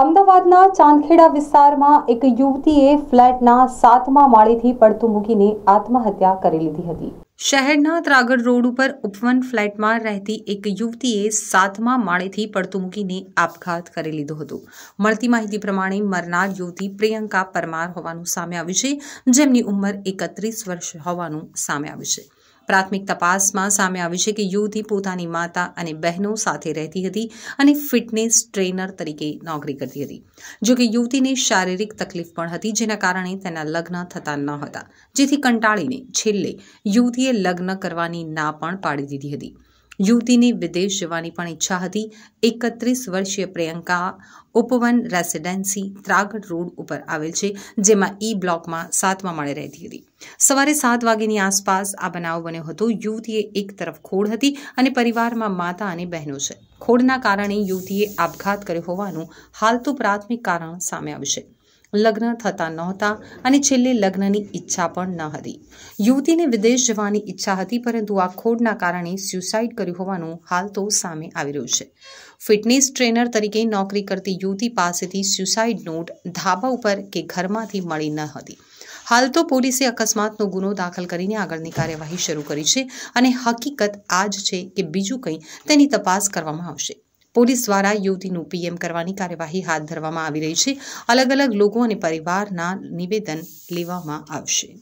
અમદાવાદના ચાંદખેડા વિસ્તારમાં એક યુવતીએ ફ્લેટના સાતમા માળેથી પડતું મૂકીને આત્મહત્યા કરી લીધી હતી શહેરના ત્રાગડ રોડ ઉપર ઉપવન ફ્લેટમાં રહેતી એક યુવતીએ સાતમા માળેથી પડતું મૂકીને આપઘાત કરી લીધો હતો મળતી માહિતી પ્રમાણે મરનાર યુવતી પ્રિયંકા પરમાર હોવાનું સામે આવ્યું છે જેમની ઉંમર એકત્રીસ વર્ષ હોવાનું સામે આવ્યું છે પ્રાથમિક તપાસમાં સામે આવી છે કે યુવતી પોતાની માતા અને બહેનો સાથે રહેતી હતી અને ફિટનેસ ટ્રેનર તરીકે નોકરી કરતી હતી જો કે યુવતીને શારીરિક તકલીફ પણ હતી જેના કારણે તેના લગ્ન થતા ન હતા જેથી કંટાળીને છેલ્લે યુવતીએ લગ્ન કરવાની ના પણ પાડી દીધી હતી યુવતીની વિદેશ જવાની પણ ઈચ્છા હતી એકત્રીસ વર્ષીય પ્રિયંકા ઉપવન રેસિડેન્સી ત્રાગઢ રોડ ઉપર આવેલ છે જેમાં ઈ બ્લોકમાં સાતમા માળે રહેતી હતી સવારે સાત વાગ્યાની આસપાસ આ બનાવ બન્યો હતો યુવતીએ એક તરફ ખોડ હતી અને પરિવારમાં માતા અને બહેનો છે ખોડના કારણે યુવતીએ આપઘાત કર્યો હોવાનું હાલ તો પ્રાથમિક કારણ સામે આવ્યું છે લગ્ન થતા નહોતા અને છેલ્લે લગ્નની ઈચ્છા પણ ન હતી યુવતીને વિદેશ જવાની ઈચ્છા હતી પરંતુ આ ખોડના કારણે સ્યુસાઇડ કર્યું હોવાનું હાલ તો સામે આવી રહ્યું છે ફિટનેસ ટ્રેનર તરીકે નોકરી કરતી યુવતી પાસેથી સ્યુસાઇડ નોટ ધાબા ઉપર કે ઘરમાંથી મળી ન હતી હાલ તો પોલીસે અકસ્માતનો ગુનો દાખલ કરીને આગળની કાર્યવાહી શરૂ કરી છે અને હકીકત આ જ છે કે બીજું કંઈ તેની તપાસ કરવામાં આવશે પોલીસ દ્વારા યુવતીનું પીએમ કરવાની કાર્યવાહી હાથ ધરવામાં આવી રહી છે અલગ અલગ લોકો અને પરિવારના નિવેદન લેવામાં આવશે